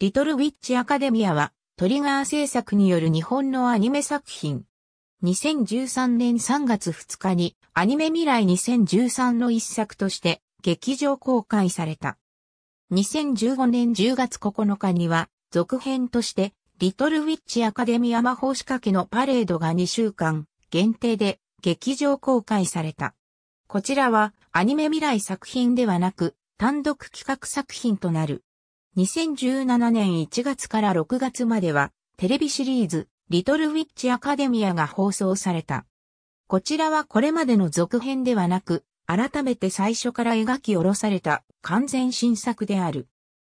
リトル・ウィッチ・アカデミアは、トリガー制作による日本のアニメ作品。2013年3月2日に、アニメ未来2013の一作として、劇場公開された。2015年10月9日には、続編として、リトル・ウィッチ・アカデミア魔法仕掛けのパレードが2週間、限定で、劇場公開された。こちらは、アニメ未来作品ではなく、単独企画作品となる。2017年1月から6月までは、テレビシリーズ、リトルウィッチアカデミアが放送された。こちらはこれまでの続編ではなく、改めて最初から描き下ろされた完全新作である。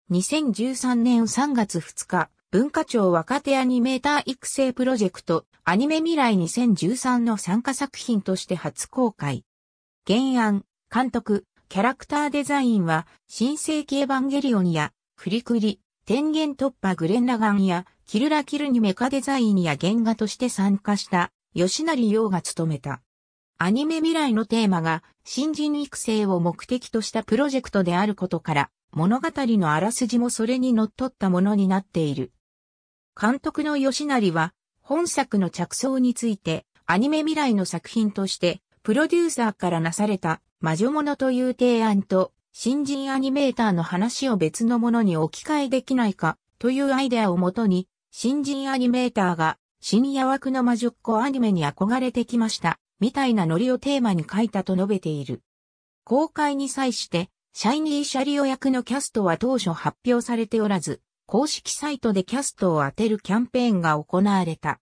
2013年3月2日、文化庁若手アニメーター育成プロジェクトアニメ未来2013の参加作品として初公開。原案、監督、キャラクターデザインは新世紀エヴァンゲリオンやクリクリ、天元突破グレンラガンや、キルラキルにメカデザインや原画として参加した、吉成洋が務めた。アニメ未来のテーマが、新人育成を目的としたプロジェクトであることから、物語のあらすじもそれにのっとったものになっている。監督の吉成は、本作の着想について、アニメ未来の作品として、プロデューサーからなされた魔女物という提案と、新人アニメーターの話を別のものに置き換えできないかというアイデアをもとに、新人アニメーターが深夜枠の魔女っ子アニメに憧れてきました、みたいなノリをテーマに書いたと述べている。公開に際して、シャイニー・シャリオ役のキャストは当初発表されておらず、公式サイトでキャストを当てるキャンペーンが行われた。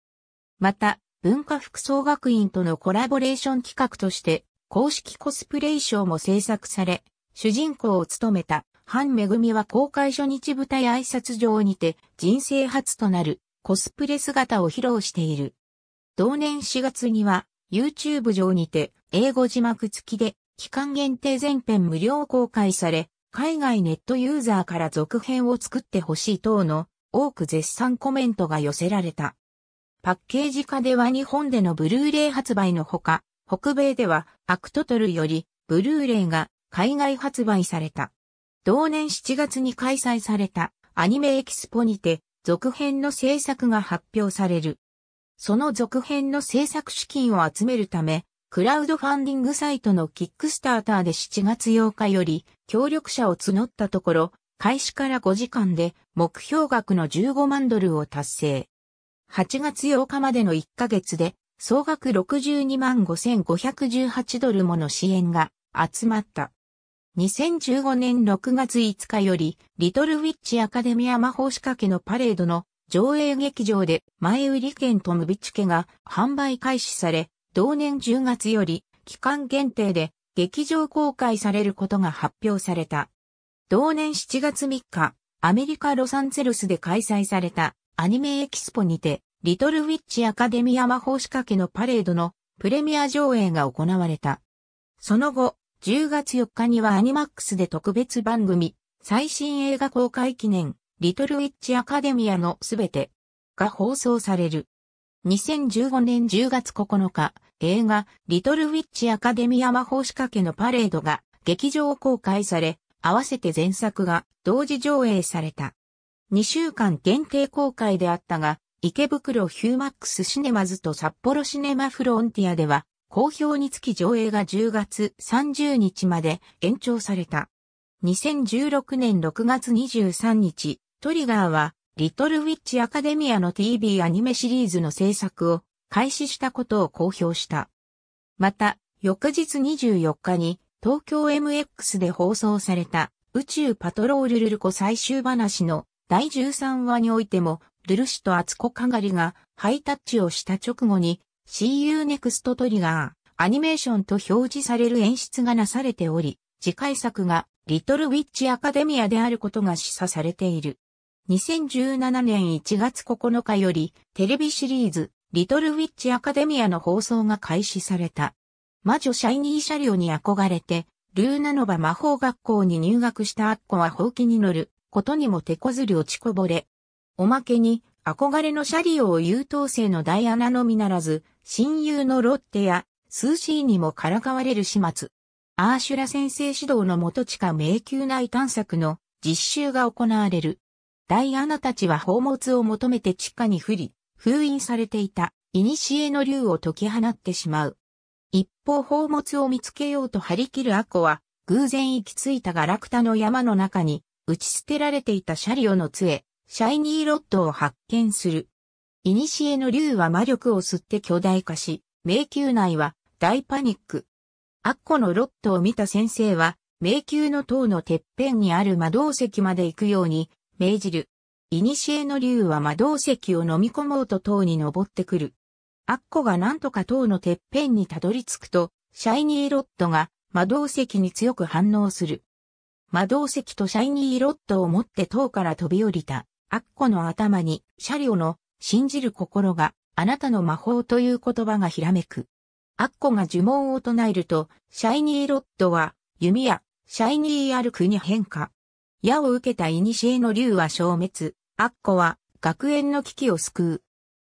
また、文化服装学院とのコラボレーション企画として、公式コスプレ衣装も制作され、主人公を務めた、ン・メグミは公開初日舞台挨拶場にて人生初となるコスプレ姿を披露している。同年4月には YouTube 上にて英語字幕付きで期間限定全編無料公開され、海外ネットユーザーから続編を作ってほしい等の多く絶賛コメントが寄せられた。パッケージ化では日本でのブルーレイ発売のほか、北米ではアクトトルよりブルーレイが海外発売された。同年7月に開催されたアニメエキスポにて続編の制作が発表される。その続編の制作資金を集めるため、クラウドファンディングサイトのキックスターターで7月8日より協力者を募ったところ、開始から5時間で目標額の15万ドルを達成。8月8日までの1ヶ月で総額62万5518ドルもの支援が集まった。2015年6月5日より、リトルウィッチアカデミア魔法仕掛けのパレードの上映劇場で前売り券とムビチケが販売開始され、同年10月より期間限定で劇場公開されることが発表された。同年7月3日、アメリカロサンゼルスで開催されたアニメエキスポにて、リトルウィッチアカデミア魔法仕掛けのパレードのプレミア上映が行われた。その後、10月4日にはアニマックスで特別番組、最新映画公開記念、リトルウィッチアカデミアのすべてが放送される。2015年10月9日、映画、リトルウィッチアカデミア魔法仕掛けのパレードが劇場公開され、合わせて前作が同時上映された。2週間限定公開であったが、池袋ヒューマックスシネマズと札幌シネマフロンティアでは公表につき上映が10月30日まで延長された。2016年6月23日、トリガーは、リトルウィッチアカデミアの TV アニメシリーズの制作を開始したことを公表した。また、翌日24日に東京 MX で放送された宇宙パトロールルルコ最終話の第13話においても、ルルシとアツコカガリがハイタッチをした直後に CU Next トリガー、アニメーションと表示される演出がなされており、次回作がリトルウィッチアカデミアであることが示唆されている。2017年1月9日よりテレビシリーズリトルウィッチアカデミアの放送が開始された。魔女シャイニー車両に憧れて、ルーナノバ魔法学校に入学したアッコは放棄に乗ることにも手こずり落ちこぼれ。おまけに、憧れのシャリオを優等生のダイアナのみならず、親友のロッテやスーシーにもからかわれる始末。アーシュラ先生指導のもと地下迷宮内探索の実習が行われる。ダイアナたちは宝物を求めて地下に降り、封印されていた、古の竜を解き放ってしまう。一方宝物を見つけようと張り切るアコは、偶然行き着いたガラクタの山の中に、打ち捨てられていたシャリオの杖、シャイニーロッドを発見する。古の竜は魔力を吸って巨大化し、迷宮内は大パニック。アッコのロットを見た先生は、迷宮の塔のてっぺんにある魔導石まで行くように、命じる。古の竜は魔導石を飲み込もうと塔に登ってくる。アッコがなんとか塔のてっぺんにたどり着くと、シャイニーロットが魔導石に強く反応する。魔導石とシャイニーロットを持って塔から飛び降りた、アッコの頭にシャリオの信じる心が、あなたの魔法という言葉がひらめく。アッコが呪文を唱えると、シャイニーロッドは、弓矢、シャイニーアルクに変化。矢を受けた古の竜は消滅、アッコは、学園の危機を救う。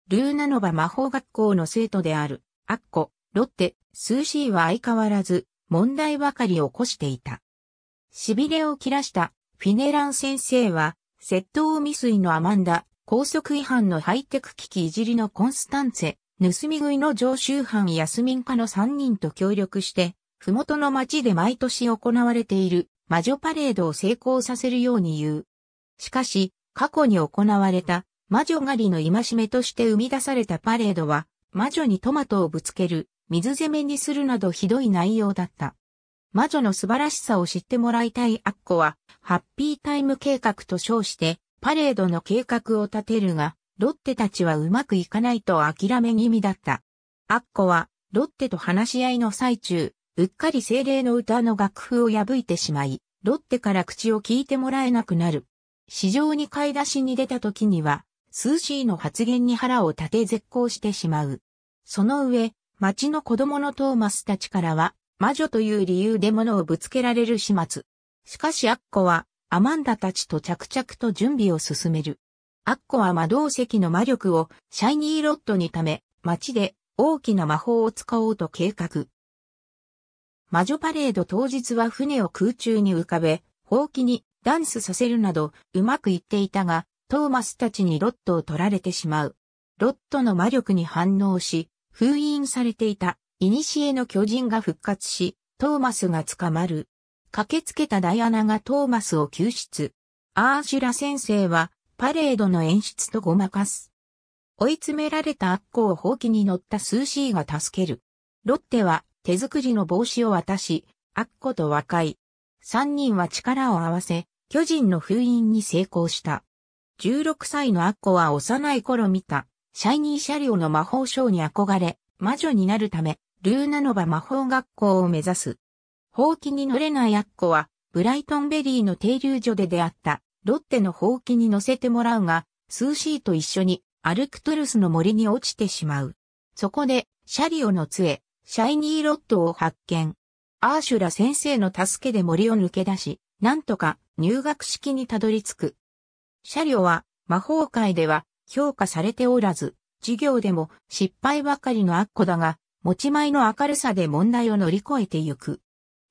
ルーナノバ魔法学校の生徒である、アッコ、ロッテ、スーシーは相変わらず、問題ばかり起こしていた。痺れを切らした、フィネラン先生は、窃盗未遂のアマンダ、高速違反のハイテク機器いじりのコンスタンツェ、盗み食いの常習犯安民家の3人と協力して、麓の町で毎年行われている魔女パレードを成功させるように言う。しかし、過去に行われた魔女狩りの戒めとして生み出されたパレードは、魔女にトマトをぶつける、水攻めにするなどひどい内容だった。魔女の素晴らしさを知ってもらいたいアッコは、ハッピータイム計画と称して、パレードの計画を立てるが、ロッテたちはうまくいかないと諦め気味だった。アッコは、ロッテと話し合いの最中、うっかり精霊の歌の楽譜を破いてしまい、ロッテから口を聞いてもらえなくなる。市場に買い出しに出た時には、スーシーの発言に腹を立て絶交してしまう。その上、町の子供のトーマスたちからは、魔女という理由で物をぶつけられる始末。しかしアッコは、アマンダたちと着々と準備を進める。アッコは魔導石の魔力をシャイニーロッドにため、街で大きな魔法を使おうと計画。魔女パレード当日は船を空中に浮かべ、ほうきにダンスさせるなどうまくいっていたが、トーマスたちにロッドを取られてしまう。ロッドの魔力に反応し、封印されていた、古の巨人が復活し、トーマスが捕まる。駆けつけたダイアナがトーマスを救出。アーシュラ先生はパレードの演出とごまかす。追い詰められたアッコを放棄に乗ったスーシーが助ける。ロッテは手作りの帽子を渡し、アッコと和解。三人は力を合わせ、巨人の封印に成功した。16歳のアッコは幼い頃見た、シャイニーシャリオの魔法ショーに憧れ、魔女になるため、ルーナノバ魔法学校を目指す。ほうきに乗れないアッコは、ブライトンベリーの停留所で出会った、ロッテのほうきに乗せてもらうが、スーシーと一緒に、アルクトゥルスの森に落ちてしまう。そこで、シャリオの杖、シャイニーロットを発見。アーシュラ先生の助けで森を抜け出し、なんとか入学式にたどり着く。シャリオは魔法界では評価されておらず、授業でも失敗ばかりのアッコだが、持ち前の明るさで問題を乗り越えてゆく。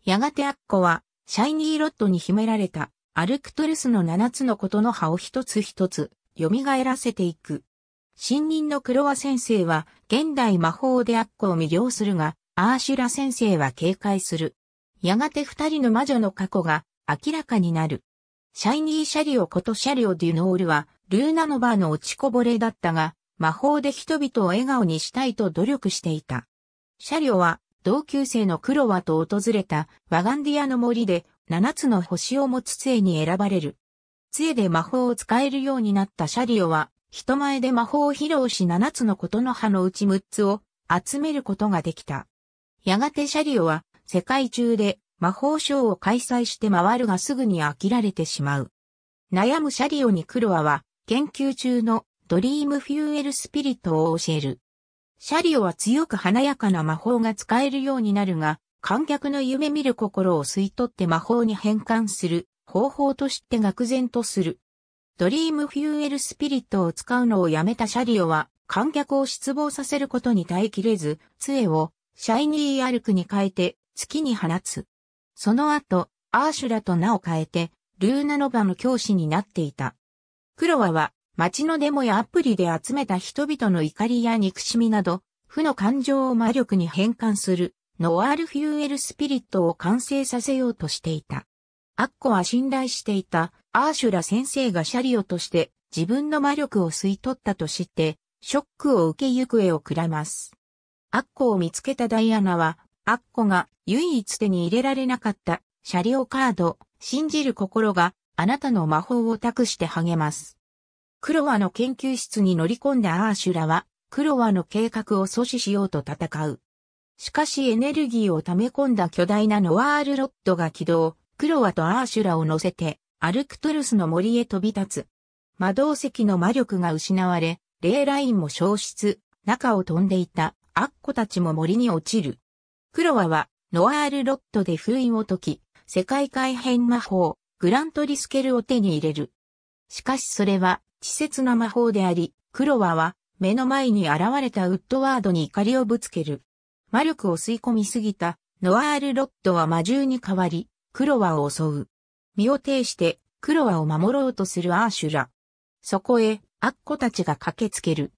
やがてアッコは、シャイニーロッドに秘められた、アルクトルスの七つのことの葉を一つ一つ、蘇らせていく。新人のクロワ先生は、現代魔法でアッコを魅了するが、アーシュラ先生は警戒する。やがて二人の魔女の過去が明らかになる。シャイニーシャリオことシャリオ・デュノールは、ルーナノバーの落ちこぼれだったが、魔法で人々を笑顔にしたいと努力していた。シャリオは、同級生のクロワと訪れたワガンディアの森で7つの星を持つ杖に選ばれる。杖で魔法を使えるようになったシャリオは、人前で魔法を披露し7つのことの葉のうち6つを集めることができた。やがてシャリオは世界中で魔法ショーを開催して回るがすぐに飽きられてしまう。悩むシャリオにクロワは研究中のドリームフューエルスピリットを教える。シャリオは強く華やかな魔法が使えるようになるが、観客の夢見る心を吸い取って魔法に変換する方法として愕然とする。ドリームフューエルスピリットを使うのをやめたシャリオは、観客を失望させることに耐えきれず、杖をシャイニーアルクに変えて月に放つ。その後、アーシュラと名を変えて、ルーナノバの教師になっていた。クロワは街のデモやアプリで集めた人々の怒りや憎しみなど、負の感情を魔力に変換する、ノワールフューエルスピリットを完成させようとしていた。アッコは信頼していたアーシュラ先生がシャリオとして自分の魔力を吸い取ったと知って、ショックを受け行方をくらます。アッコを見つけたダイアナは、アッコが唯一手に入れられなかったシャリオカード、信じる心があなたの魔法を託して励ます。クロワの研究室に乗り込んだアーシュラは、クロワの計画を阻止しようと戦う。しかしエネルギーを溜め込んだ巨大なノワールロッドが起動、クロワとアーシュラを乗せて、アルクトルスの森へ飛び立つ。魔導石の魔力が失われ、霊ラインも消失、中を飛んでいたアッコたちも森に落ちる。クロワは、ノワールロッドで封印を解き、世界改変魔法、グラントリスケルを手に入れる。しかしそれは、稚拙な魔法であり、クロワは目の前に現れたウッドワードに怒りをぶつける。魔力を吸い込みすぎたノアール・ロッドは魔獣に変わり、クロワを襲う。身を挺してクロワを守ろうとするアーシュラ。そこへアッコたちが駆けつける。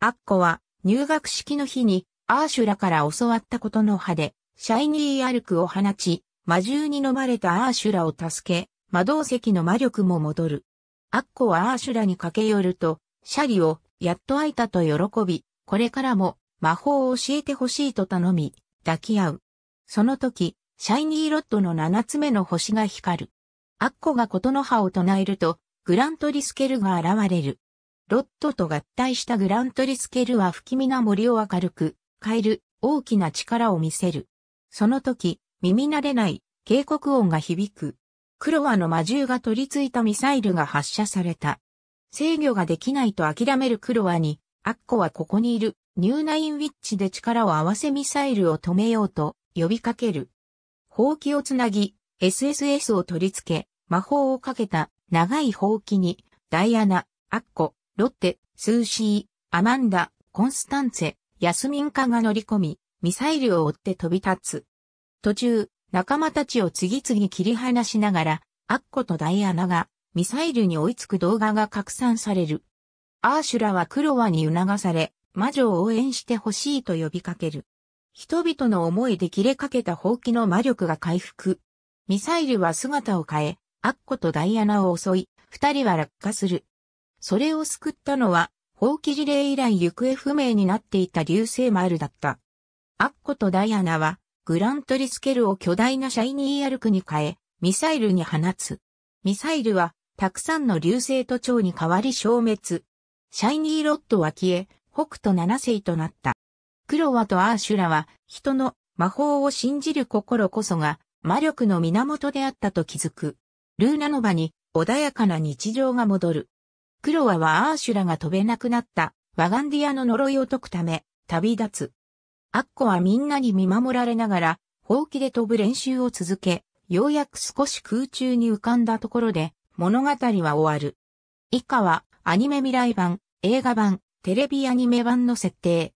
アッコは入学式の日にアーシュラから教わったことの葉で、シャイニーアルクを放ち、魔獣に飲まれたアーシュラを助け、魔導石の魔力も戻る。アッコはアーシュラに駆け寄ると、シャリを、やっと会えたと喜び、これからも、魔法を教えてほしいと頼み、抱き合う。その時、シャイニーロッドの七つ目の星が光る。アッコがことの葉を唱えると、グラントリスケルが現れる。ロッドと合体したグラントリスケルは不気味な森を明るく、変える、大きな力を見せる。その時、耳慣れない、警告音が響く。クロワの魔獣が取り付いたミサイルが発射された。制御ができないと諦めるクロワに、アッコはここにいる、ニューナインウィッチで力を合わせミサイルを止めようと呼びかける。砲機をつなぎ、SSS を取り付け、魔法をかけた長い砲機に、ダイアナ、アッコ、ロッテ、スーシー、アマンダ、コンスタンツェ、ヤスミンカが乗り込み、ミサイルを追って飛び立つ。途中、仲間たちを次々切り離しながら、アッコとダイアナがミサイルに追いつく動画が拡散される。アーシュラはクロワに促され、魔女を応援してほしいと呼びかける。人々の思いで切れかけた放棄の魔力が回復。ミサイルは姿を変え、アッコとダイアナを襲い、二人は落下する。それを救ったのは、放棄事例以来行方不明になっていた流星丸だった。アッコとダイアナは、グラントリスケルを巨大なシャイニーアルクに変え、ミサイルに放つ。ミサイルは、たくさんの流星と蝶に代わり消滅。シャイニーロットは消え、北斗七星となった。クロワとアーシュラは、人の魔法を信じる心こそが、魔力の源であったと気づく。ルーナノバに、穏やかな日常が戻る。クロワはアーシュラが飛べなくなった、ワガンディアの呪いを解くため、旅立つ。アッコはみんなに見守られながら、ほうきで飛ぶ練習を続け、ようやく少し空中に浮かんだところで、物語は終わる。以下は、アニメ未来版、映画版、テレビアニメ版の設定。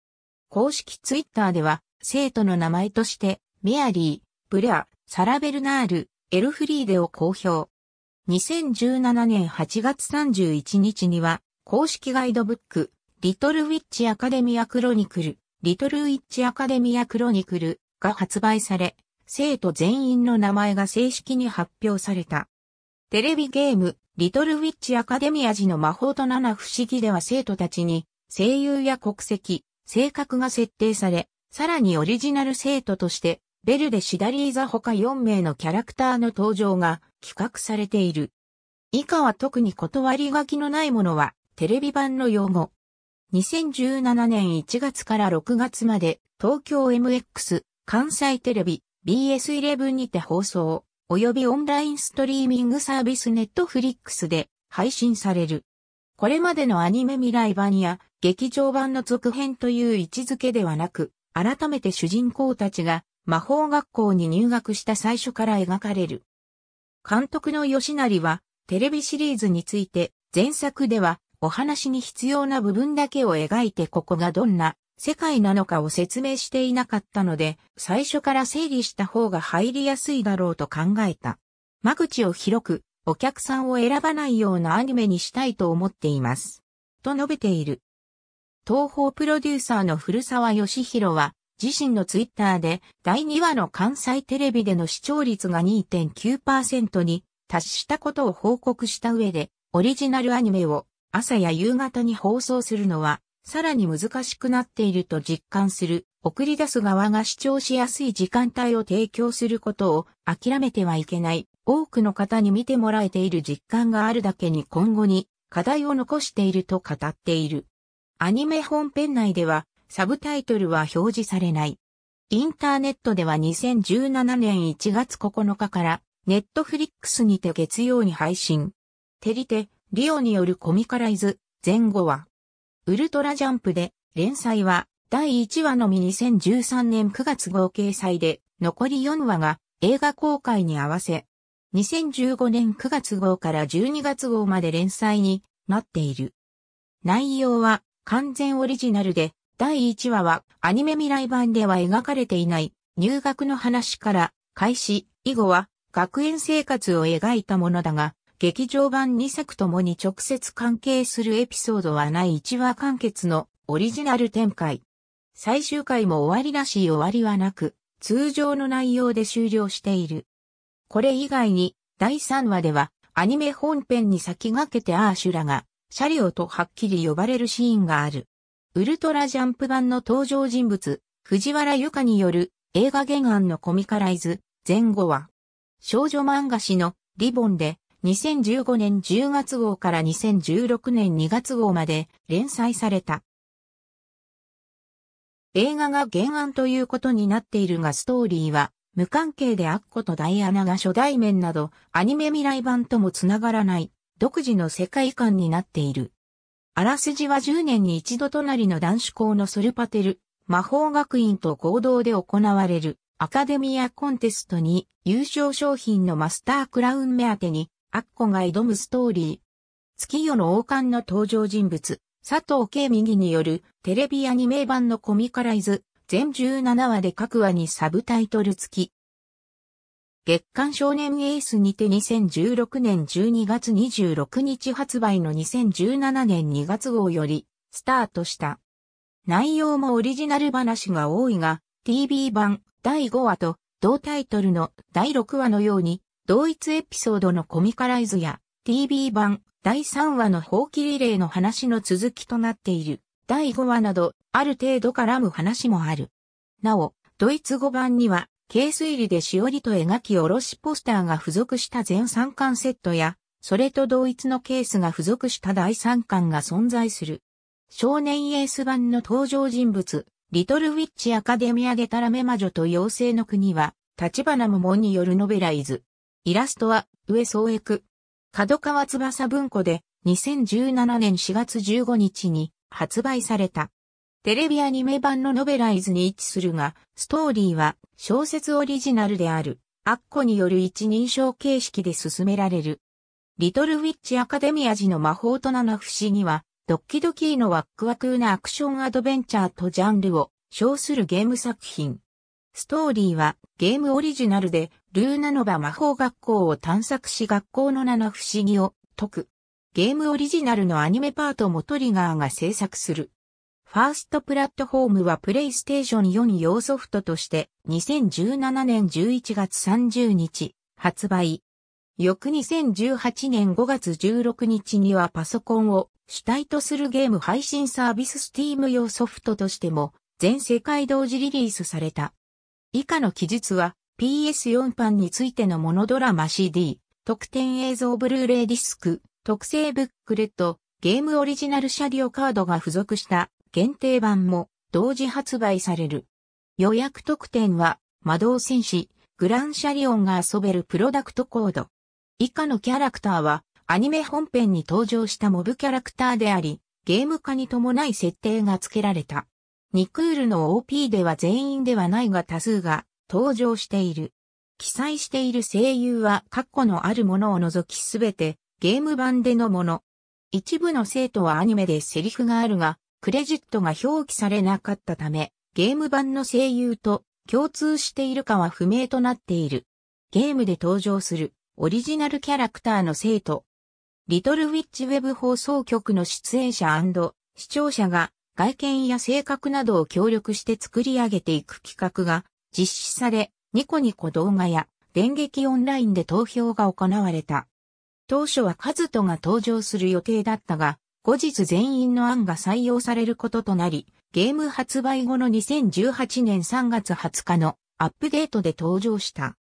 公式ツイッターでは、生徒の名前として、メアリー、ブレア、サラベルナール、エルフリーデを公表。2017年8月31日には、公式ガイドブック、リトルウィッチアカデミアクロニクル、リトルウィッチアカデミアクロニクルが発売され、生徒全員の名前が正式に発表された。テレビゲーム、リトルウィッチアカデミア時の魔法と七不思議では生徒たちに、声優や国籍、性格が設定され、さらにオリジナル生徒として、ベルでシダリーザ他4名のキャラクターの登場が企画されている。以下は特に断り書きのないものは、テレビ版の用語、2017年1月から6月まで東京 MX 関西テレビ BS11 にて放送及びオンラインストリーミングサービスネットフリックスで配信される。これまでのアニメ未来版や劇場版の続編という位置づけではなく、改めて主人公たちが魔法学校に入学した最初から描かれる。監督の吉成はテレビシリーズについて前作ではお話に必要な部分だけを描いてここがどんな世界なのかを説明していなかったので、最初から整理した方が入りやすいだろうと考えた。間口を広く、お客さんを選ばないようなアニメにしたいと思っています。と述べている。東方プロデューサーの古沢義弘は、自身のツイッターで第2話の関西テレビでの視聴率が2.9%に達したことを報告した上で、オリジナルアニメを朝や夕方に放送するのは、さらに難しくなっていると実感する、送り出す側が視聴しやすい時間帯を提供することを諦めてはいけない、多くの方に見てもらえている実感があるだけに今後に課題を残していると語っている。アニメ本編内では、サブタイトルは表示されない。インターネットでは2017年1月9日から、ネットフリックスにて月曜に配信。テリテ、リオによるコミカライズ、前後は、ウルトラジャンプで、連載は、第1話のみ2013年9月号掲載で、残り4話が映画公開に合わせ、2015年9月号から12月号まで連載になっている。内容は完全オリジナルで、第1話はアニメ未来版では描かれていない入学の話から開始以後は学園生活を描いたものだが、劇場版2作ともに直接関係するエピソードはない1話完結のオリジナル展開。最終回も終わりらしい終わりはなく、通常の内容で終了している。これ以外に、第3話では、アニメ本編に先駆けてアーシュラが、シャリオとはっきり呼ばれるシーンがある。ウルトラジャンプ版の登場人物、藤原由香による映画原案のコミカライズ、前後は、少女漫画誌のリボンで2015年10月号から2016年2月号まで連載された。映画が原案ということになっているがストーリーは無関係でアッコとダイアナが初対面などアニメ未来版ともつながらない独自の世界観になっている。あらすじは10年に一度隣の男子校のソルパテル、魔法学院と合同で行われるアカデミアコンテストに優勝商品のマスタークラウン目当てにアッコが挑むストーリー。月夜の王冠の登場人物、佐藤慶右によるテレビアニメ版のコミカライズ、全17話で各話にサブタイトル付き。月刊少年エースにて2016年12月26日発売の2017年2月号よりスタートした。内容もオリジナル話が多いが、TV 版第5話と同タイトルの第6話のように同一エピソードのコミカライズや TV 版第3話の放棄リレーの話の続きとなっている第5話などある程度絡む話もある。なお、ドイツ語版には、ケース入りでしおりと描き下ろしポスターが付属した全3巻セットや、それと同一のケースが付属した第3巻が存在する。少年エース版の登場人物、リトルウィッチアカデミアでタラメ魔女と妖精の国は、立花桃によるノベライズ、イラストは、上総エク。角川翼文庫で、2017年4月15日に発売された。テレビアニメ版のノベライズに位置するが、ストーリーは小説オリジナルである、アッコによる一人称形式で進められる。リトルウィッチアカデミア時の魔法と七不思議は、ドッキドキーのワックワクなアクションアドベンチャーとジャンルを称するゲーム作品。ストーリーはゲームオリジナルでルーナノバ魔法学校を探索し学校の名の不思議を解く。ゲームオリジナルのアニメパートもトリガーが制作する。ファーストプラットフォームはプレイステーション4用ソフトとして2017年11月30日発売。翌2018年5月16日にはパソコンを主体とするゲーム配信サービスス t e a m 用ソフトとしても全世界同時リリースされた。以下の記述は PS4 版についてのモノドラマ CD、特典映像ブルーレイディスク、特製ブックレット、ゲームオリジナルシャディオカードが付属した限定版も同時発売される。予約特典は、魔導戦士、グランシャリオンが遊べるプロダクトコード。以下のキャラクターは、アニメ本編に登場したモブキャラクターであり、ゲーム化に伴い設定が付けられた。ニクールの OP では全員ではないが多数が登場している。記載している声優は過去のあるものを除きすべてゲーム版でのもの。一部の生徒はアニメでセリフがあるが、クレジットが表記されなかったため、ゲーム版の声優と共通しているかは不明となっている。ゲームで登場するオリジナルキャラクターの生徒。リトルウィッチウェブ放送局の出演者視聴者が外見や性格などを協力して作り上げていく企画が実施され、ニコニコ動画や電撃オンラインで投票が行われた。当初はカズトが登場する予定だったが、後日全員の案が採用されることとなり、ゲーム発売後の2018年3月20日のアップデートで登場した。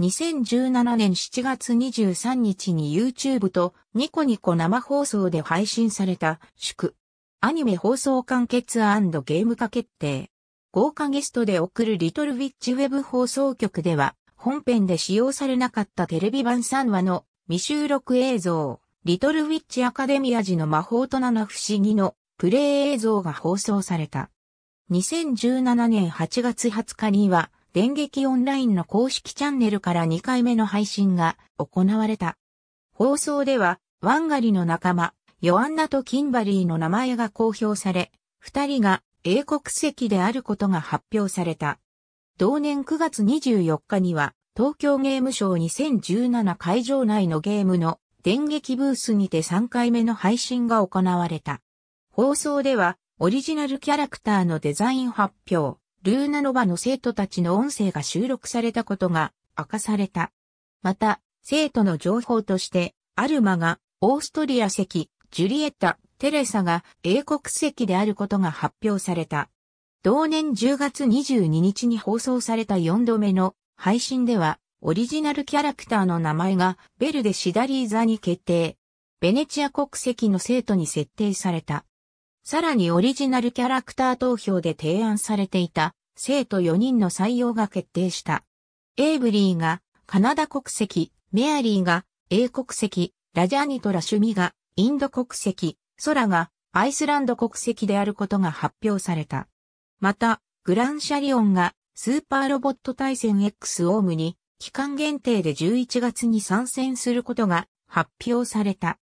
2017年7月23日に YouTube とニコニコ生放送で配信された祝アニメ放送完結ゲーム化決定豪華ゲストで送るリトルウィッチウェブ放送局では、本編で使用されなかったテレビ版3話の未収録映像、リトルウィッチアカデミア時の魔法と七不思議のプレイ映像が放送された。2017年8月20日には、電撃オンラインの公式チャンネルから2回目の配信が行われた。放送では、ワンガリの仲間、ヨアンナとキンバリーの名前が公表され、二人が英国籍であることが発表された。同年9月24日には、東京ゲームショー2017会場内のゲームの電撃ブースにて3回目の配信が行われた。放送では、オリジナルキャラクターのデザイン発表、ルーナノバの生徒たちの音声が収録されたことが明かされた。また、生徒の情報として、アルマが、オーストリア籍、ジュリエッタ・テレサが英国籍であることが発表された。同年10月22日に放送された4度目の配信では、オリジナルキャラクターの名前がベルデ・シダリーザに決定。ベネチア国籍の生徒に設定された。さらにオリジナルキャラクター投票で提案されていた生徒4人の採用が決定した。エイブリーがカナダ国籍、メアリーが英国籍、ラジャーニトラシュミがインド国籍、ソラがアイスランド国籍であることが発表された。また、グランシャリオンがスーパーロボット対戦 X オームに期間限定で11月に参戦することが発表された。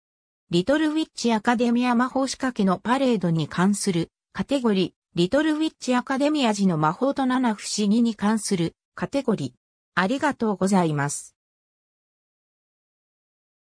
リトルウィッチアカデミア魔法仕掛けのパレードに関するカテゴリー、リトルウィッチアカデミア時の魔法と七不思議に関するカテゴリー。ありがとうございます。